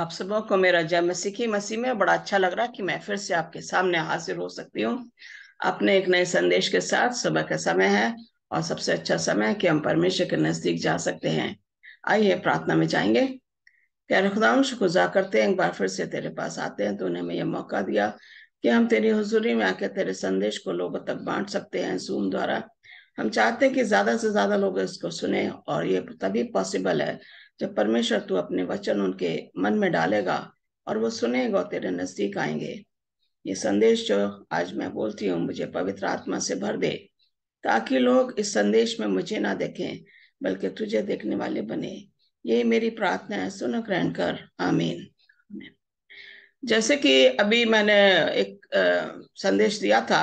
आप सबों को मेरा जय मसीह की मसीह में बड़ा अच्छा लग रहा है कि मैं फिर से आपके सामने हाजिर हो सकती हूँ अपने एक नए संदेश के साथ सुबह का समय है और सबसे अच्छा समय है कि हम परमेश्वर के नजदीक जा सकते हैं आइए प्रार्थना में जाएंगे प्यारे खुदा शुक्रगुजार करते हैं एक बार फिर से तेरे पास आते हैं तो उन्हें हमें यह मौका दिया कि हम तेरी हजूरी में आके तेरे संदेश को लोगों तक बांट सकते हैं जूम द्वारा हम चाहते हैं कि ज्यादा से ज्यादा लोग इसको सुने और ये तभी पॉसिबल है जब परमेश्वर तू अपने वचन उनके मन में डालेगा और वो सुनेगा और तेरे नजदीक आएंगे ये संदेश जो आज मैं बोलती हूँ मुझे पवित्र आत्मा से भर दे ताकि लोग इस संदेश में मुझे ना देखें बल्कि तुझे देखने वाले बने यही मेरी प्रार्थना है सुन ग्रहण कर आमीन जैसे कि अभी मैंने एक आ, संदेश दिया था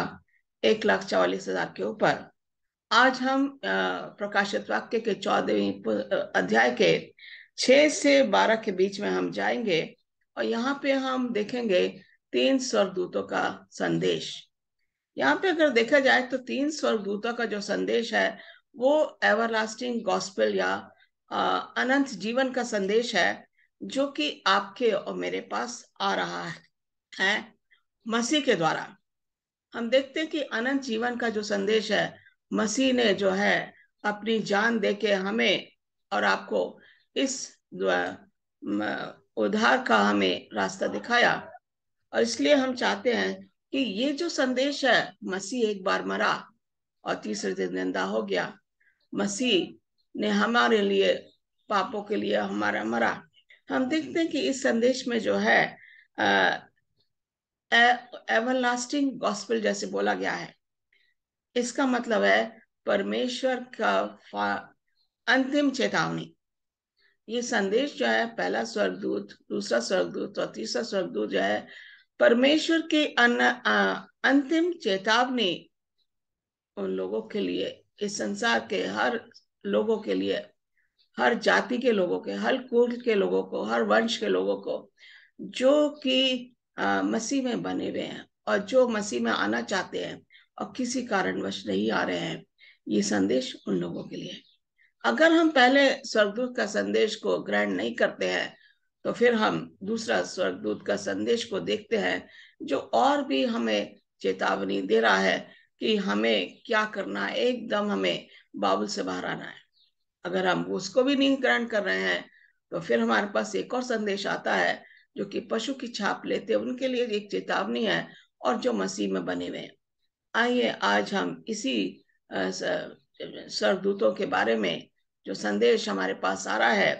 एक लाख चवालीस हजार के ऊपर आज हम प्रकाशित वाक्य के चौदहवीं अध्याय के छह से बारह के बीच में हम जाएंगे और यहाँ पे हम देखेंगे तीन स्वर्गदूतों का संदेश यहाँ पे अगर देखा जाए तो तीन स्वर्गदूतों का जो संदेश है वो एवरलास्टिंग गॉस्पेल या अनंत जीवन का संदेश है जो कि आपके और मेरे पास आ रहा है मसीह के द्वारा हम देखते हैं कि अनंत जीवन का जो संदेश है मसीह ने जो है अपनी जान देके हमें और आपको इस उधार का हमें रास्ता दिखाया और इसलिए हम चाहते हैं कि ये जो संदेश है मसीह एक बार मरा और तीसरे दिन जिंदा हो गया मसीह ने हमारे लिए पापों के लिए हमारा मरा हम देखते हैं कि इस संदेश में जो है एवरलास्टिंग गॉस्पेल जैसे बोला गया है इसका मतलब है परमेश्वर का अंतिम चेतावनी ये संदेश जो है पहला स्वर्गदूत दूसरा स्वर्गदूत और तीसरा स्वर्गदूत जो है परमेश्वर की अंतिम चेतावनी उन लोगों के लिए इस संसार के हर लोगों के लिए हर जाति के लोगों के हर कुल के लोगों को हर वंश के लोगों को जो कि मसीह में बने हुए हैं और जो मसीह में आना चाहते हैं और किसी कारणवश नहीं आ रहे हैं ये संदेश उन लोगों के लिए अगर हम पहले स्वर्गदूत का संदेश को ग्रहण नहीं करते हैं तो फिर हम दूसरा स्वर्गदूत का संदेश को देखते हैं जो और भी हमें चेतावनी दे रहा है कि हमें क्या करना है एकदम हमें बाबुल से बाहर आना है अगर हम उसको भी नहीं ग्रहण कर रहे हैं तो फिर हमारे पास एक और संदेश आता है जो कि पशु की छाप लेते हैं उनके लिए एक चेतावनी है और जो मसीह में बने हुए हैं आइए आज हम इसी स्वर्गदूतों के बारे में जो संदेश हमारे पास आ रहा है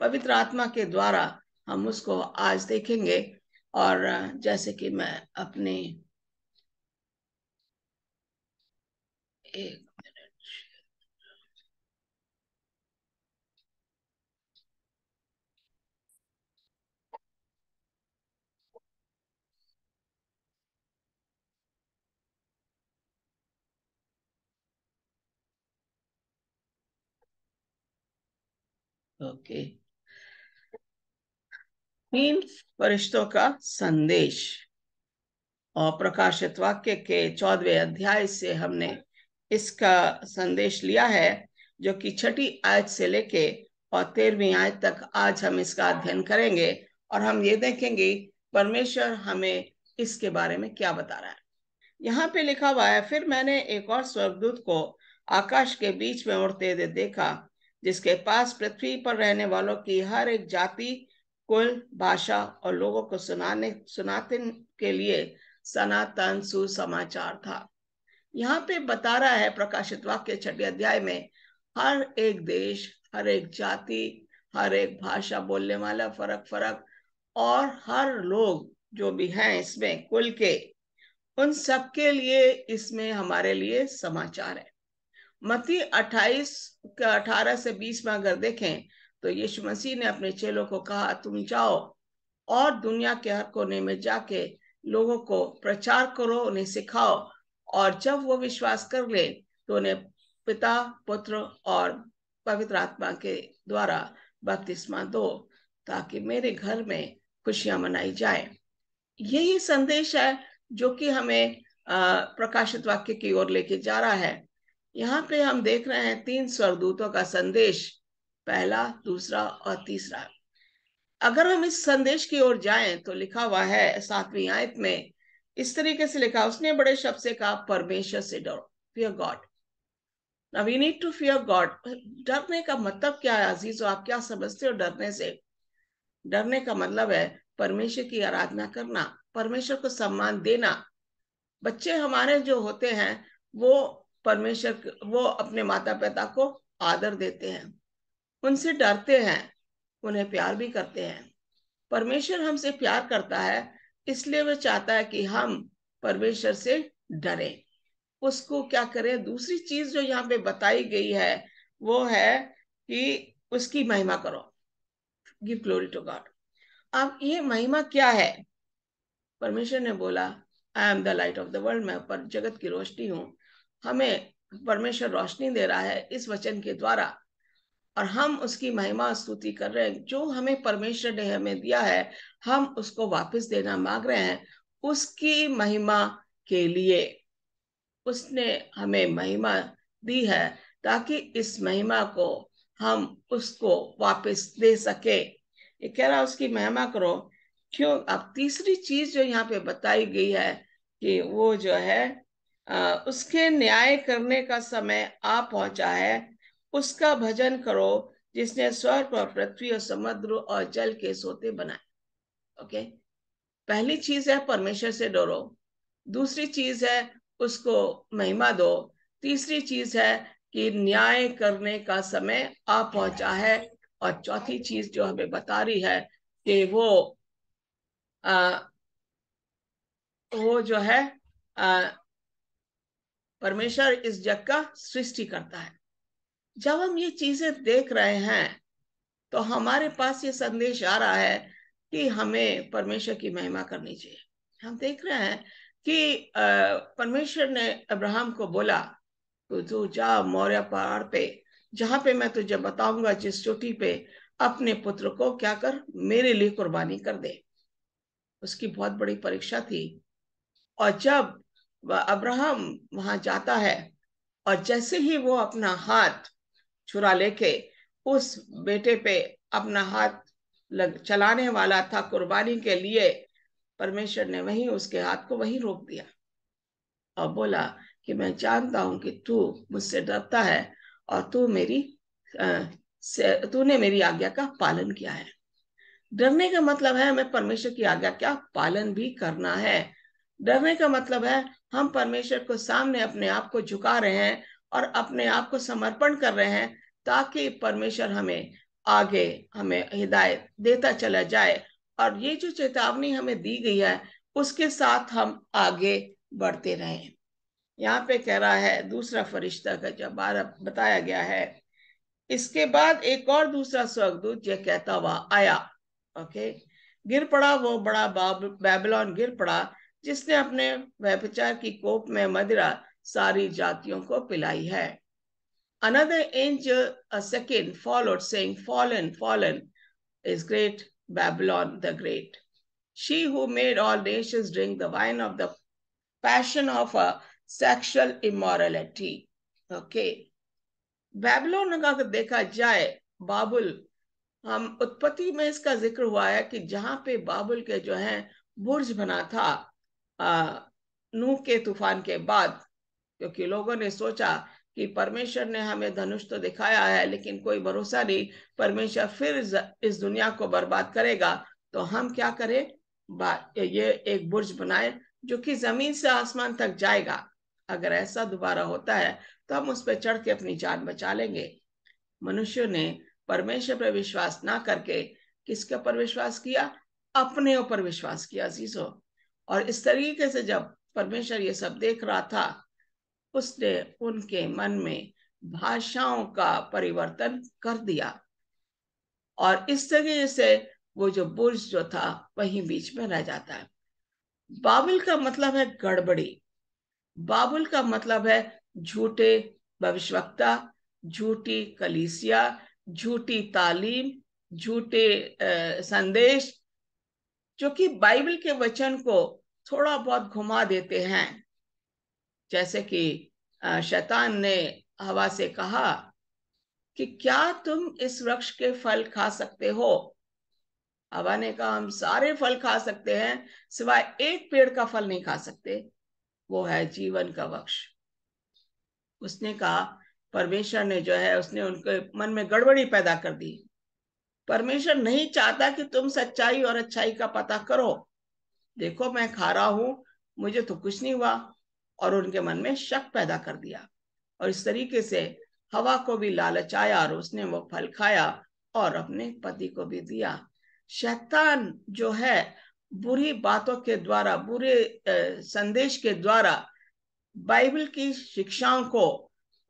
पवित्र आत्मा के द्वारा हम उसको आज देखेंगे और जैसे कि मैं अपने एक ओके तीन फरिश्तों का संदेश और प्रकाशित वाक्य के चौदवे अध्याय से हमने इसका संदेश लिया है जो कि छठी आयत से लेके और तेरहवीं आयत तक आज हम इसका अध्ययन करेंगे और हम ये देखेंगे परमेश्वर हमें इसके बारे में क्या बता रहा है यहाँ पे लिखा हुआ है फिर मैंने एक और स्वर्गदूत को आकाश के बीच में उड़ते हुए दे देखा जिसके पास पृथ्वी पर रहने वालों की हर एक जाति कुल भाषा और लोगों को सुनाने सुनाते के लिए सनातन सुसमाचार था यहाँ पे बता रहा है प्रकाशित वाक्य छठे अध्याय में हर एक देश हर एक जाति हर एक भाषा बोलने वाला फरक फरक और हर लोग जो भी हैं इसमें कुल के उन सबके लिए इसमें हमारे लिए समाचार है मती 28 का 18 से 20 में अगर देखें तो यीशु मसीह ने अपने चेलों को कहा तुम जाओ और दुनिया के हर कोने में जाके लोगों को प्रचार करो उन्हें सिखाओ और जब वो विश्वास कर ले तो उन्हें पिता पुत्र और पवित्र आत्मा के द्वारा बपतिस्मा दो ताकि मेरे घर में खुशियां मनाई जाए यही संदेश है जो कि हमें प्रकाशित वाक्य की ओर लेके जा रहा है यहाँ पे हम देख रहे हैं तीन स्वर्गदूतों का संदेश पहला दूसरा और तीसरा अगर हम इस संदेश की ओर जाएं तो लिखा हुआ है सातवीं आयत में इस तरीके से लिखा उसने बड़े शब्द से कहा परमेश्वर से डरो fear God now we need to fear God डरने का मतलब क्या है अजीज आप क्या समझते हो डरने से डरने का मतलब है परमेश्वर की आराधना करना परमेश्वर को सम्मान देना बच्चे हमारे जो होते हैं वो परमेश्वर वो अपने माता पिता को आदर देते हैं उनसे डरते हैं उन्हें प्यार भी करते हैं परमेश्वर हमसे प्यार करता है इसलिए वह चाहता है कि हम परमेश्वर से डरे उसको क्या करें दूसरी चीज जो यहाँ पे बताई गई है वो है कि उसकी महिमा करो गिव ग्लोरी टू गॉड अब ये महिमा क्या है परमेश्वर ने बोला I am the light of the world मैं पर जगत की रोशनी हूँ हमें परमेश्वर रोशनी दे रहा है इस वचन के द्वारा और हम उसकी महिमा स्तुति कर रहे हैं जो हमें परमेश्वर ने हमें दिया है हम उसको वापस देना मांग रहे हैं उसकी महिमा के लिए उसने हमें महिमा दी है ताकि इस महिमा को हम उसको वापस दे सके ये कह रहा उसकी महिमा करो क्यों अब तीसरी चीज जो यहाँ पे बताई गई है कि वो जो है उसके न्याय करने का समय आ पहुंचा है उसका भजन करो जिसने स्वर्ग और पृथ्वी और समुद्र और जल के सोते बनाए ओके पहली चीज है परमेश्वर से डरो दूसरी चीज है उसको महिमा दो तीसरी चीज है कि न्याय करने का समय आ पहुंचा है और चौथी चीज जो हमें बता रही है कि वो आ, वो जो है आ, परमेश्वर इस जग का सृष्टि करता है जब हम ये चीजें देख रहे हैं तो हमारे पास ये संदेश आ रहा है कि हमें परमेश्वर की महिमा करनी चाहिए हम देख रहे हैं कि परमेश्वर ने अब्राहम को बोला तो तू जा मौर्य पहाड़ पे जहां पे मैं तुझे बताऊंगा जिस चोटी पे अपने पुत्र को क्या कर मेरे लिए कुर्बानी कर दे उसकी बहुत बड़ी परीक्षा थी और जब अब्राहम वहां जाता है और जैसे ही वो अपना हाथ छुरा लेके उस बेटे पे अपना हाथ लग चलाने वाला था कुर्बानी के लिए परमेश्वर ने वहीं उसके हाथ को वहीं रोक दिया और बोला कि मैं जानता हूं कि तू मुझसे डरता है और तू मेरी तूने मेरी आज्ञा का पालन किया है डरने का मतलब है हमें परमेश्वर की आज्ञा का पालन भी करना है डरने का मतलब है हम परमेश्वर को सामने अपने आप को झुका रहे हैं और अपने आप को समर्पण कर रहे हैं ताकि परमेश्वर हमें आगे हमें हिदायत देता चला जाए और ये जो चेतावनी हमें दी गई है उसके साथ हम आगे बढ़ते रहें यहाँ पे कह रहा है दूसरा फरिश्ता का जब बारह बताया गया है इसके बाद एक और दूसरा स्वर्गदूत यह कहता हुआ आया ओके गिर पड़ा वो बड़ा बाब, गिर पड़ा जिसने अपने व्यभिचार की कोप में मदिरा सारी जातियों को पिलाई है another angel a second followed great Babylon the great she who made all nations drink the wine of the passion of a sexual immorality okay Babylon का देखा जाए बाबुल हम उत्पत्ति में इसका जिक्र हुआ है कि जहां पे बाबुल के जो है बुर्ज बना था नूह के तूफान के बाद क्योंकि लोगों ने सोचा कि परमेश्वर ने हमें धनुष तो दिखाया है लेकिन कोई भरोसा नहीं परमेश्वर फिर इस दुनिया को बर्बाद करेगा तो हम क्या करें ये एक बुर्ज बनाए जो कि जमीन से आसमान तक जाएगा अगर ऐसा दोबारा होता है तो हम उस पर चढ़ के अपनी जान बचा लेंगे मनुष्य ने परमेश्वर पर विश्वास ना करके किसके ऊपर विश्वास किया अपने ऊपर विश्वास किया जीजो और इस तरीके से जब परमेश्वर ये सब देख रहा था उसने उनके मन में भाषाओं का परिवर्तन कर दिया और इस तरीके से वो जो बुर्ज जो था वही बीच में रह जाता है बाबुल का मतलब है गड़बड़ी बाबुल का मतलब है झूठे भविष्यवक्ता झूठी कलीसिया झूठी तालीम झूठे संदेश जो कि बाइबल के वचन को थोड़ा बहुत घुमा देते हैं जैसे कि शैतान ने हवा से कहा कि क्या तुम इस वृक्ष के फल खा सकते हो हवा ने कहा हम सारे फल खा सकते हैं सिवाय एक पेड़ का फल नहीं खा सकते वो है जीवन का वृक्ष उसने कहा परमेश्वर ने जो है उसने उनके मन में गड़बड़ी पैदा कर दी परमेश्वर नहीं चाहता कि तुम सच्चाई और अच्छाई का पता करो देखो मैं खा रहा हूं मुझे तो कुछ नहीं हुआ और उनके मन में शक पैदा कर दिया और इस तरीके से हवा को भी लालच आया और उसने वो फल खाया और अपने पति को भी दिया शैतान जो है बुरी बातों के द्वारा बुरे संदेश के द्वारा बाइबल की शिक्षाओं को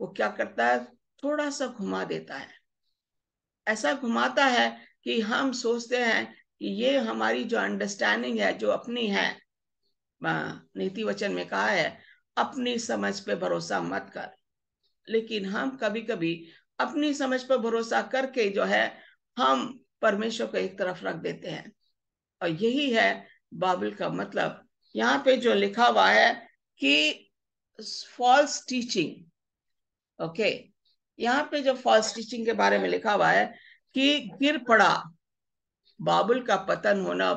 वो क्या करता है थोड़ा सा घुमा देता है ऐसा घुमाता है कि हम सोचते हैं कि ये हमारी जो अंडरस्टैंडिंग है जो अपनी है नीति वचन में कहा है अपनी समझ पे भरोसा मत कर लेकिन हम कभी कभी अपनी समझ पर भरोसा करके जो है हम परमेश्वर को एक तरफ रख देते हैं और यही है बाबिल का मतलब यहाँ पे जो लिखा हुआ है कि फॉल्स टीचिंग ओके यहाँ पे जो फॉल्स टीचिंग के बारे में लिखा हुआ है कि गिर पड़ा बाबुल का पतन होना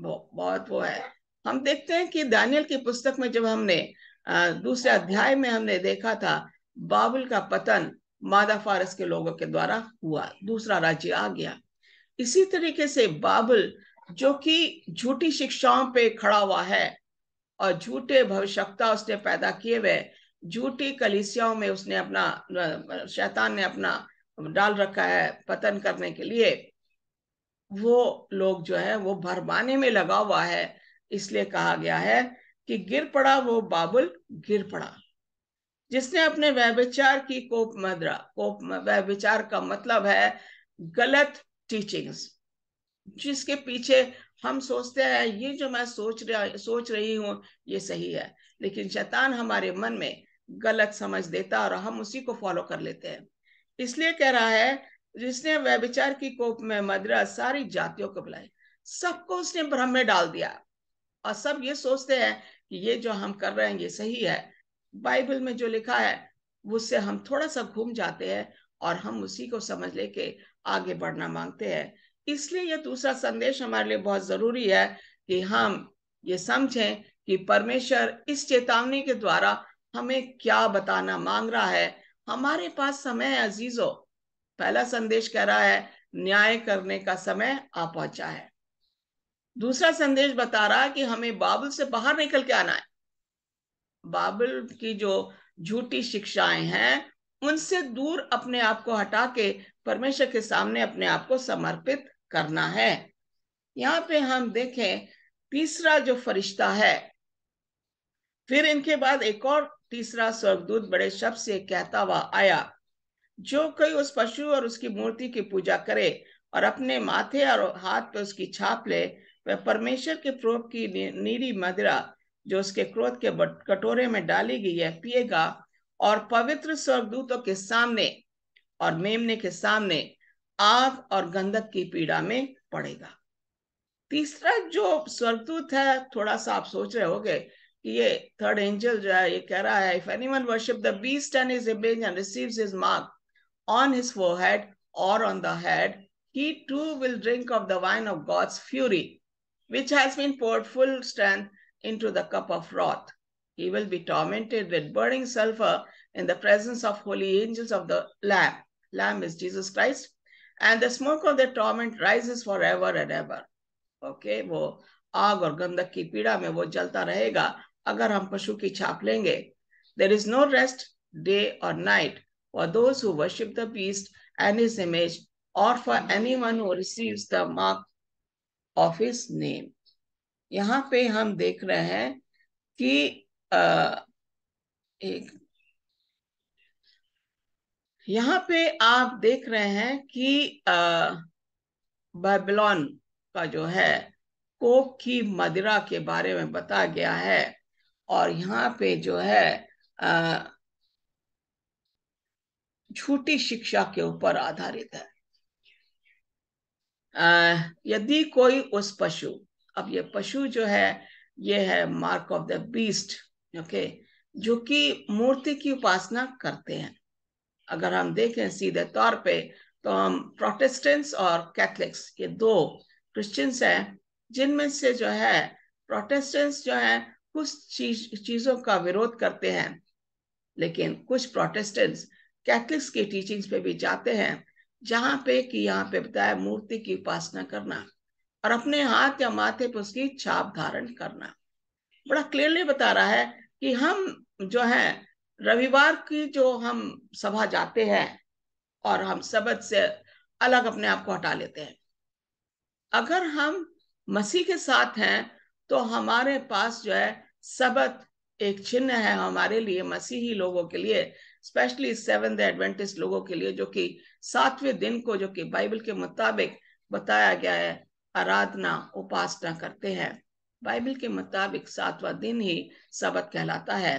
बहुत वो है हम देखते हैं कि दानियल की पुस्तक में जब हमने दूसरे अध्याय में हमने देखा था बाबुल का पतन मादा फारस के लोगों के द्वारा हुआ दूसरा राज्य आ गया इसी तरीके से बाबुल जो कि झूठी शिक्षाओं पे खड़ा हुआ है और झूठे भविष्यता उसने पैदा किए हुए झूठी कलिसियाओं में उसने अपना शैतान ने अपना डाल रखा है पतन करने के लिए वो लोग जो है वो भरमाने में लगा हुआ है इसलिए कहा गया है कि गिर पड़ा वो बाबुल गिर पड़ा जिसने अपने व्यभिचार की कोप मद्रा कोप व्यभिचार का मतलब है गलत टीचिंग्स जिसके पीछे हम सोचते हैं ये जो मैं सोच रहा सोच रही हूँ ये सही है लेकिन शैतान हमारे मन में गलत समझ देता और हम उसी को फॉलो कर लेते हैं इसलिए कह रहा है जिसने व्यभिचार की कोप में मदरा सारी जातियों को बुलाई सबको उसने भ्रम में डाल दिया और सब ये सोचते हैं कि ये जो हम कर रहे हैं ये सही है बाइबल में जो लिखा है उससे हम थोड़ा सा घूम जाते हैं और हम उसी को समझ लेके आगे बढ़ना मांगते हैं इसलिए यह दूसरा संदेश हमारे लिए बहुत जरूरी है कि हम ये समझें कि परमेश्वर इस चेतावनी के द्वारा हमें क्या बताना मांग रहा है हमारे पास समय है पहला संदेश कह रहा है न्याय करने का समय आ पहुंचा है दूसरा संदेश बता रहा है कि हमें बाबुल से बाहर निकल के आना है बाबुल की जो झूठी शिक्षाएं हैं उनसे दूर अपने आप को हटा के परमेश्वर के सामने अपने आप को समर्पित करना है यहाँ पे हम देखें तीसरा जो फरिश्ता है फिर इनके बाद एक और तीसरा स्वर्गदूत बड़े शब्द से कहता हुआ आया जो कोई उस पशु और उसकी मूर्ति की पूजा करे और अपने माथे और हाथ पर उसकी छाप ले वह परमेश्वर के प्रोप की नीरी मदिरा जो उसके क्रोध के कटोरे में डाली गई है पिएगा और पवित्र स्वर्गदूतों के सामने और मेमने के सामने आग और गंधक की पीड़ा में पड़ेगा तीसरा जो स्वर्गदूत है थोड़ा सा आप सोच रहे होंगे ये थर्ड एंजल जो है ये कह रहा है if any worship the beast and is image and receives his mark on his forehead or on the head he too will drink of the wine of God's fury which has been poured full strength into the cup of wrath he will be tormented with burning sulphur in the presence of holy angels of the lamb lamb is Jesus Christ and the smoke of the torment rises forever and ever okay वो आग और गंधक की पीड़ा में वो जलता रहेगा अगर हम पशु की छाप लेंगे there is no rest day और night for those worship the beast and his image और for anyone who the mark of his name यहाँ पे हम देख रहे हैं कि आ, एक यहाँ पे आप देख रहे हैं कि बेबलॉन का जो है कोक की मदिरा के बारे में बताया गया है और यहाँ पे जो है झूठी शिक्षा के ऊपर आधारित है यदि कोई उस पशु अब ये पशु जो है ये है mark of the beast okay जो कि मूर्ति की उपासना करते हैं अगर हम देखें सीधे तौर पे तो हम प्रोटेस्टेंट्स और कैथलिक्स ये दो क्रिश्चियंस हैं जिनमें से जो है प्रोटेस्टेंट्स जो है कुछ चीज चीजों का विरोध करते हैं लेकिन कुछ प्रोटेस्टेंट्स कैथलिक्स की टीचिंग्स पे भी जाते हैं जहां पे कि यहाँ पे बताया मूर्ति की उपासना करना और अपने हाथ या माथे पर उसकी छाप धारण करना बड़ा क्लियरली बता रहा है कि हम जो है रविवार की जो हम सभा जाते हैं और हम सब से अलग अपने आप को हटा लेते हैं अगर हम मसीह के साथ हैं तो हमारे पास जो है सबक एक चिन्ह है हमारे लिए मसीही लोगों के लिए स्पेशली सेवन एडवेंटिस्ट लोगों के लिए जो कि सातवें दिन को जो कि बाइबल के मुताबिक बताया गया है आराधना उपासना करते हैं बाइबल के मुताबिक सातवां दिन ही सबत कहलाता है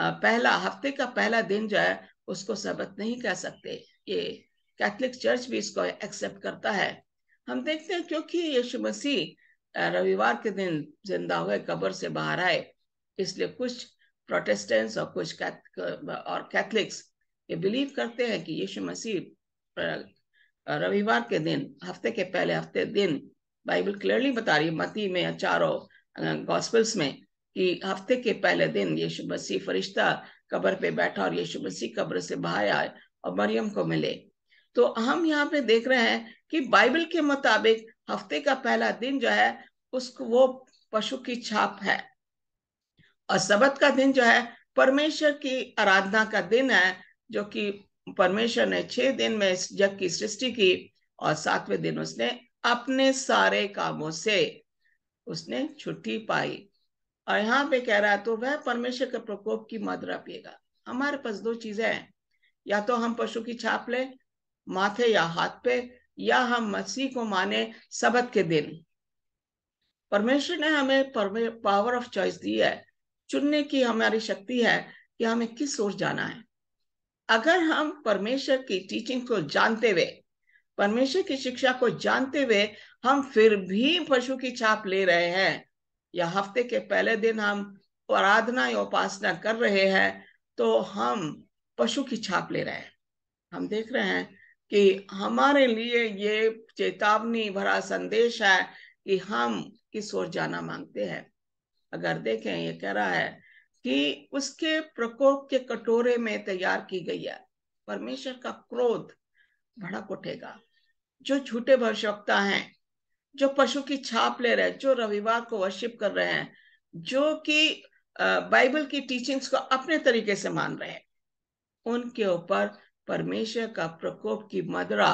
पहला हफ्ते का पहला दिन जो है उसको सबत नहीं कह सकते ये कैथलिक चर्च भी इसको एक्सेप्ट करता है हम देखते हैं क्योंकि यीशु मसीह रविवार के दिन जिंदा हुए कब्र से बाहर आए इसलिए कुछ प्रोटेस्टेंट्स और कुछ कैथ और कैथलिक्स ये बिलीव करते हैं कि यीशु मसीह रविवार के दिन हफ्ते के पहले हफ्ते दिन बाइबल क्लियरली बता रही है मती में चारों गॉस्पल्स में कि हफ्ते के पहले दिन यीशु मसीह फरिश्ता कब्र पे बैठा और यीशु मसीह कब्र से बाहर आए और मरियम को मिले तो हम यहाँ पे देख रहे हैं कि बाइबल के मुताबिक हफ्ते का पहला दिन जो है उसको वो पशु की छाप है और सबत का दिन जो है परमेश्वर की आराधना का दिन है जो कि परमेश्वर ने छह दिन में इस जग की सृष्टि की और सातवें दिन उसने अपने सारे कामों से उसने छुट्टी पाई और यहाँ पे कह रहा है तो वह परमेश्वर के प्रकोप की मदरा पिएगा हमारे पास दो चीजें हैं या तो हम पशु की छाप ले माथे या हाथ पे या हम मसीह को माने सबत के दिन परमेश्वर ने हमें पावर ऑफ चॉइस दी है चुनने की हमारी शक्ति है कि हमें किस ओर जाना है अगर हम परमेश्वर की टीचिंग को जानते हुए परमेश्वर की शिक्षा को जानते हुए हम फिर भी पशु की छाप ले रहे हैं या हफ्ते के पहले दिन हम आराधना या उपासना कर रहे हैं तो हम पशु की छाप ले रहे हैं हम देख रहे हैं कि हमारे लिए ये चेतावनी भरा संदेश है कि हम किस ओर जाना मांगते हैं अगर देखें ये कह रहा है कि उसके प्रकोप के कटोरे में तैयार की गई है परमेश्वर का क्रोध भड़क उठेगा जो झूठे भविष्यता हैं जो पशु की छाप ले रहे हैं जो रविवार को वर्शिप कर रहे हैं जो कि बाइबल की टीचिंग्स को अपने तरीके से मान रहे हैं उनके ऊपर परमेश्वर का प्रकोप की मदरा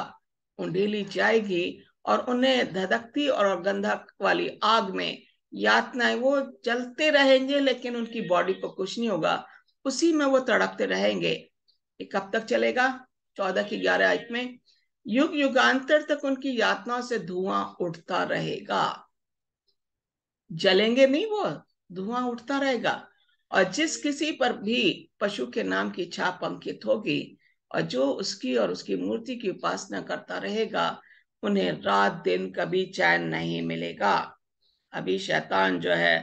उंडेली जाएगी और उन्हें धधकती और गंधक वाली आग में यातनाएं वो जलते रहेंगे लेकिन उनकी बॉडी को कुछ नहीं होगा उसी में वो तड़पते रहेंगे ये कब तक चलेगा चौदह की ग्यारह आयत में युग युगांतर तक उनकी यातनाओं से धुआं उठता रहेगा जलेंगे नहीं वो धुआं उठता रहेगा और जिस किसी पर भी पशु के नाम की छाप अंकित होगी और जो उसकी और उसकी मूर्ति की उपासना करता रहेगा उन्हें हम्म। रात दिन कभी चैन नहीं मिलेगा अभी शैतान जो है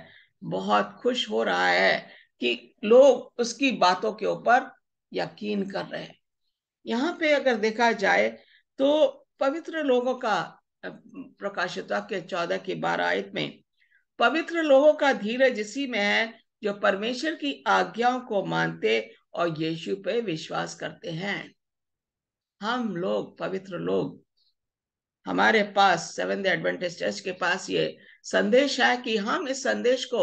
बहुत खुश हो रहा है कि लोग उसकी बातों के ऊपर यकीन कर रहे हैं यहाँ पे अगर देखा जाए तो पवित्र लोगों का प्रकाशित के चौदह के बारह आयत में पवित्र लोगों का धीरज इसी में है जो परमेश्वर की आज्ञाओं को मानते और यीशु पे विश्वास करते हैं हम लोग पवित्र लोग हमारे पास सेवन एडवेंटेज चर्च के पास ये संदेश है कि हम इस संदेश को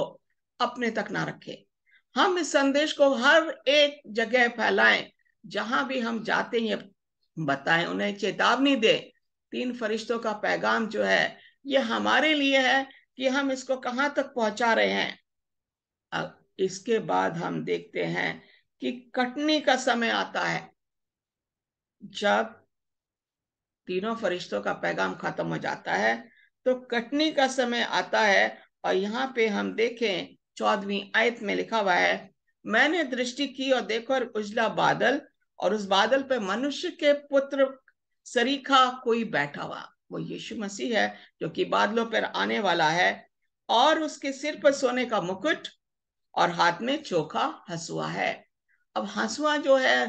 अपने तक ना रखें हम इस संदेश को हर एक जगह फैलाएं जहां भी हम जाते हैं बताएं उन्हें चेतावनी दे तीन फरिश्तों का पैगाम जो है ये हमारे लिए है कि हम इसको कहाँ तक पहुंचा रहे हैं अब इसके बाद हम देखते हैं कि कटनी का समय आता है जब तीनों फरिश्तों का पैगाम खत्म हो जाता है तो कटनी का समय आता है और यहाँ पे हम देखें चौदवी आयत में लिखा हुआ है मैंने दृष्टि की और देखो उजला बादल और उस बादल पे मनुष्य के पुत्र सरीखा कोई बैठा हुआ वो यीशु मसीह है जो कि बादलों पर आने वाला है और उसके सिर पर सोने का मुकुट और हाथ में चोखा हंसुआ है अब हंसुआ जो है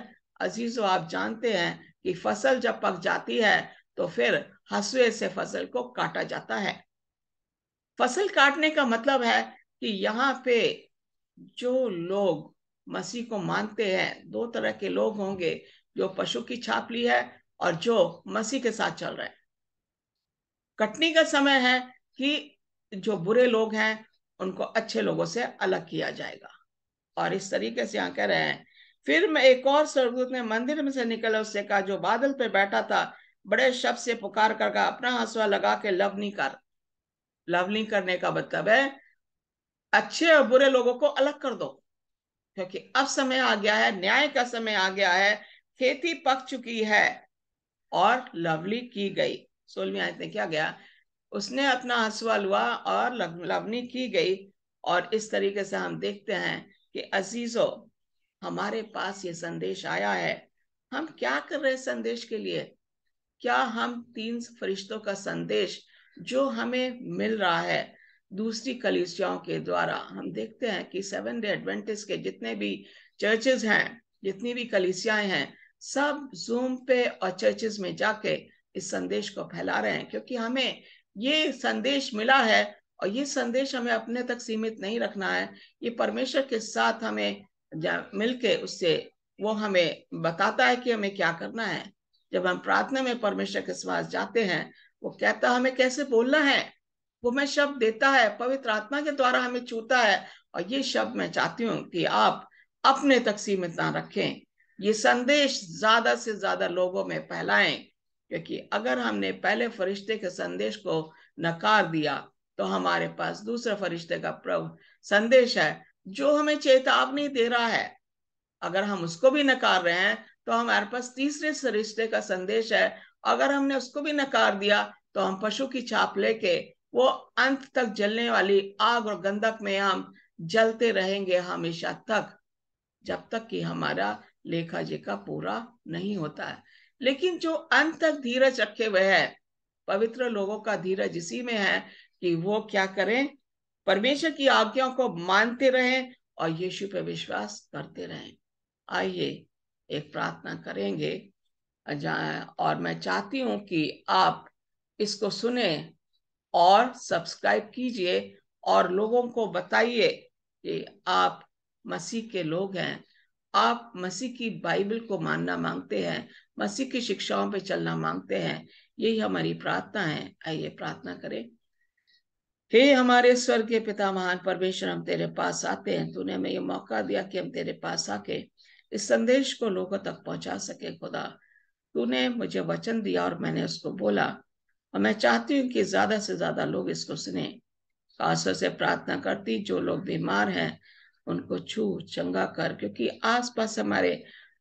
अजीजो आप जानते हैं कि फसल जब पक जाती है तो फिर हसुए से फसल को काटा जाता है फसल काटने का मतलब है कि यहाँ पे जो लोग मसीह को मानते हैं दो तरह के लोग होंगे जो पशु की छाप ली है और जो मसीह के साथ चल रहे हैं कटनी का समय है कि जो बुरे लोग हैं उनको अच्छे लोगों से अलग किया जाएगा और इस तरीके से यहाँ कह रहे हैं फिर मैं एक और स्वर्गदूत ने मंदिर में से निकल उससे कहा जो बादल पे बैठा था बड़े शब्द से पुकार कर कहा अपना हंसवा लगा के लवनी कर लवनी करने का मतलब है अच्छे और बुरे लोगों को अलग कर दो क्योंकि अब समय आ गया है न्याय का समय आ गया है खेती पक चुकी है और लवली की गई सोलवी आयत में क्या गया उसने अपना हंसवा लुआ और लवनी की गई और इस तरीके से हम देखते हैं कि अजीजों हमारे पास ये संदेश आया है हम क्या कर रहे हैं संदेश के लिए क्या हम तीन फरिश्तों का संदेश जो हमें मिल रहा है दूसरी कलिसियाओं के द्वारा हम देखते हैं कि सेवन डे एडवेंटिस के जितने भी चर्चेज हैं जितनी भी कलिसियाएं हैं सब जूम पे और चर्चेज में जाके इस संदेश को फैला रहे हैं क्योंकि हमें ये संदेश मिला है और ये संदेश हमें अपने तक सीमित नहीं रखना है ये परमेश्वर के साथ हमें मिलके उससे वो हमें बताता है कि हमें क्या करना है जब हम प्रार्थना में परमेश्वर के पास जाते हैं वो कहता हमें कैसे बोलना है वो मैं शब्द देता है पवित्र आत्मा के द्वारा हमें छूता है और ये शब्द मैं चाहती हूँ कि आप अपने तक सीमित ना रखें ये संदेश ज्यादा से ज्यादा लोगों में फैलाएं क्योंकि अगर हमने पहले फरिश्ते के संदेश को नकार दिया तो हमारे पास दूसरा फरिश्ते का प्रभु संदेश है जो हमें चेतावनी दे रहा है अगर हम उसको भी नकार रहे हैं तो हमारे पास तीसरे सरिश्ते का संदेश है अगर हमने उसको भी नकार दिया तो हम पशु की छाप लेके वो अंत तक जलने वाली आग और गंधक में हम जलते रहेंगे हमेशा तक जब तक कि हमारा लेखा जेखा पूरा नहीं होता है लेकिन जो अंत तक धीरज रखे हुए है पवित्र लोगों का धीरज इसी में है कि वो क्या करें परमेश्वर की आज्ञाओं को मानते रहें और यीशु पर विश्वास करते रहें आइए एक प्रार्थना करेंगे और मैं चाहती हूँ कि आप इसको सुने और सब्सक्राइब कीजिए और लोगों को बताइए कि आप मसीह के लोग हैं आप मसीह की बाइबल को मानना मांगते हैं मसीह की शिक्षाओं पर चलना मांगते हैं यही हमारी प्रार्थना है आइए प्रार्थना करें हे हमारे स्वर्गीय पिता महान परमेश्वर हम तेरे पास आते हैं तूने हमें ये मौका दिया कि हम तेरे पास आके इस संदेश को लोगों तक पहुंचा सके खुदा तूने मुझे वचन दिया और मैंने उसको बोला और मैं चाहती हूँ कि ज्यादा से ज्यादा लोग इसको सुने खासतौर से प्रार्थना करती जो लोग बीमार हैं उनको छू चंगा कर क्योंकि आसपास हमारे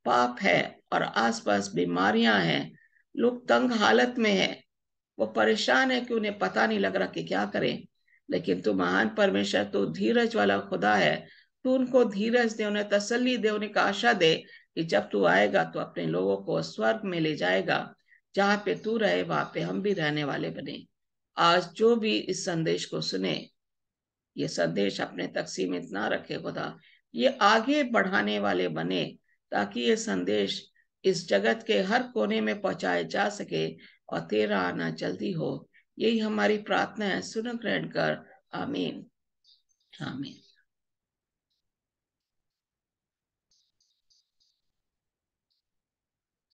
पाप है और आसपास बीमारियां हैं लोग तंग हालत में है वो परेशान है कि उन्हें पता नहीं लग रहा कि क्या करें लेकिन तू महान परमेश्वर तू धीरज वाला खुदा है तू उनको धीरज दे उन्हें तसल्ली दे उन्हें आशा दे कि जब तू आएगा तो अपने लोगों को स्वर्ग में ले जाएगा जहाँ पे तू रहे वहां पे हम भी रहने वाले बने आज जो भी इस संदेश को सुने ये संदेश अपने तक सीमित ना रखे खुदा ये आगे बढ़ाने वाले बने ताकि ये संदेश इस जगत के हर कोने में पहुंचाया जा सके और तेरा आना जल्दी हो यही हमारी प्रार्थना है सुनक रहकर आमीन आमीन